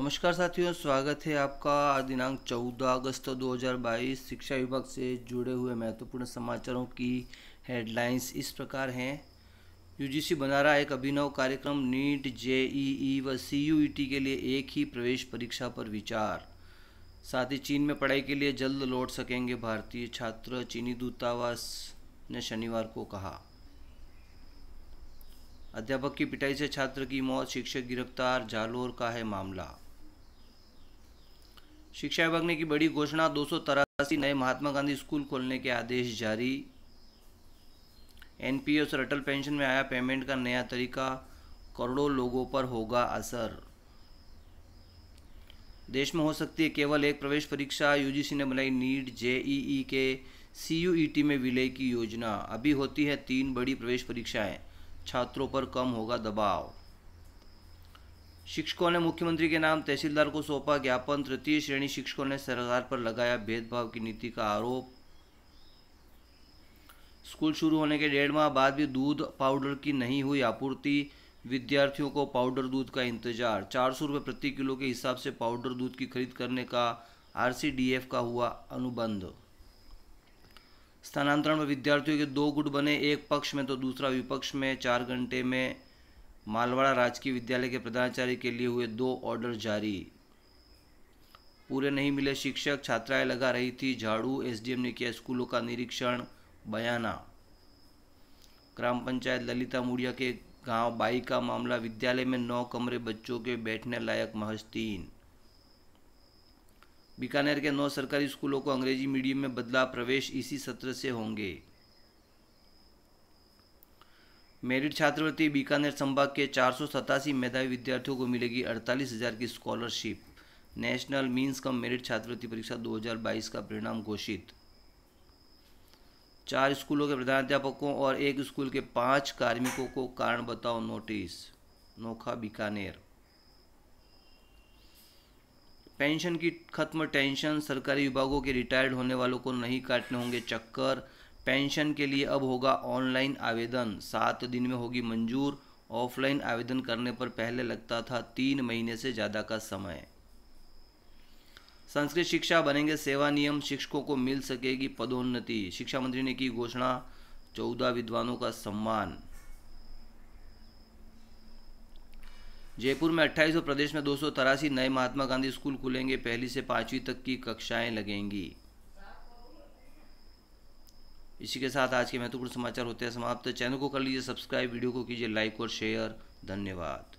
नमस्कार साथियों स्वागत है आपका दिनांक 14 अगस्त 2022 शिक्षा विभाग से जुड़े हुए महत्वपूर्ण समाचारों की हेडलाइंस इस प्रकार हैं यूजीसी बना रहा एक अभिनव कार्यक्रम नीट जेईई व सीयूईटी के लिए एक ही प्रवेश परीक्षा पर विचार साथ ही चीन में पढ़ाई के लिए जल्द लौट सकेंगे भारतीय छात्र चीनी दूतावास ने शनिवार को कहा अध्यापक की पिटाई से छात्र की मौत शिक्षक गिरफ्तार जालोर का है मामला शिक्षा विभाग ने की बड़ी घोषणा दो नए महात्मा गांधी स्कूल खोलने के आदेश जारी एनपीएस और अटल पेंशन में आया पेमेंट का नया तरीका करोड़ों लोगों पर होगा असर देश में हो सकती है केवल एक प्रवेश परीक्षा यूजीसी ने बनाई नीट जेईई के सीयूईटी में विलय की योजना अभी होती है तीन बड़ी प्रवेश परीक्षाएं छात्रों पर कम होगा दबाव शिक्षकों ने मुख्यमंत्री के नाम तहसीलदार को सौंपा ज्ञापन तृतीय श्रेणी शिक्षकों ने सरकार पर लगाया भेदभाव की नीति का आरोप स्कूल शुरू होने के डेढ़ माह बाद भी दूध पाउडर की नहीं हुई आपूर्ति विद्यार्थियों को पाउडर दूध का इंतजार चार सौ रुपये प्रति किलो के हिसाब से पाउडर दूध की खरीद करने का आरसीडीएफ का हुआ अनुबंध स्थानांतरण में विद्यार्थियों के दो गुट बने एक पक्ष में तो दूसरा विपक्ष में चार घंटे में मालवाड़ा राजकीय विद्यालय के प्रधानाचार्य के लिए हुए दो ऑर्डर जारी पूरे नहीं मिले शिक्षक छात्राएं लगा रही थी झाड़ू एसडीएम ने किया स्कूलों का निरीक्षण बयाना ग्राम पंचायत ललिता मुड़िया के गांव बाई का मामला विद्यालय में नौ कमरे बच्चों के बैठने लायक महज तीन बीकानेर के नौ सरकारी स्कूलों को अंग्रेजी मीडियम में बदला प्रवेश इसी सत्र से होंगे मेरिट छात्रवृत्ति बीकानेर संभाग के चार मेधावी विद्यार्थियों को मिलेगी अड़तालीस हज़ार की scholarship national means cum merit छात्रवृत्ति परीक्षा 2022 का परिणाम घोषित चार स्कूलों के प्रधानाध्यापकों और एक स्कूल के पांच कार्मिकों को कारण बताओ नोटिस नोखा बीकानेर पेंशन की खत्म टेंशन सरकारी विभागों के रिटायर्ड होने वालों को नहीं काटने होंगे चक्कर पेंशन के लिए अब होगा ऑनलाइन आवेदन सात दिन में होगी मंजूर ऑफलाइन आवेदन करने पर पहले लगता था तीन महीने से ज़्यादा का समय संस्कृत शिक्षा बनेंगे सेवा नियम शिक्षकों को मिल सकेगी पदोन्नति शिक्षा मंत्री ने की घोषणा चौदह विद्वानों का सम्मान जयपुर में अट्ठाईस और प्रदेश में दो नए महात्मा गांधी स्कूल खुलेंगे पहली से पांचवी तक की कक्षाएं लगेंगी इसी के साथ आज के महत्वपूर्ण समाचार होते हैं समाप्त चैनल को कर लीजिए सब्सक्राइब वीडियो को कीजिए लाइक और शेयर धन्यवाद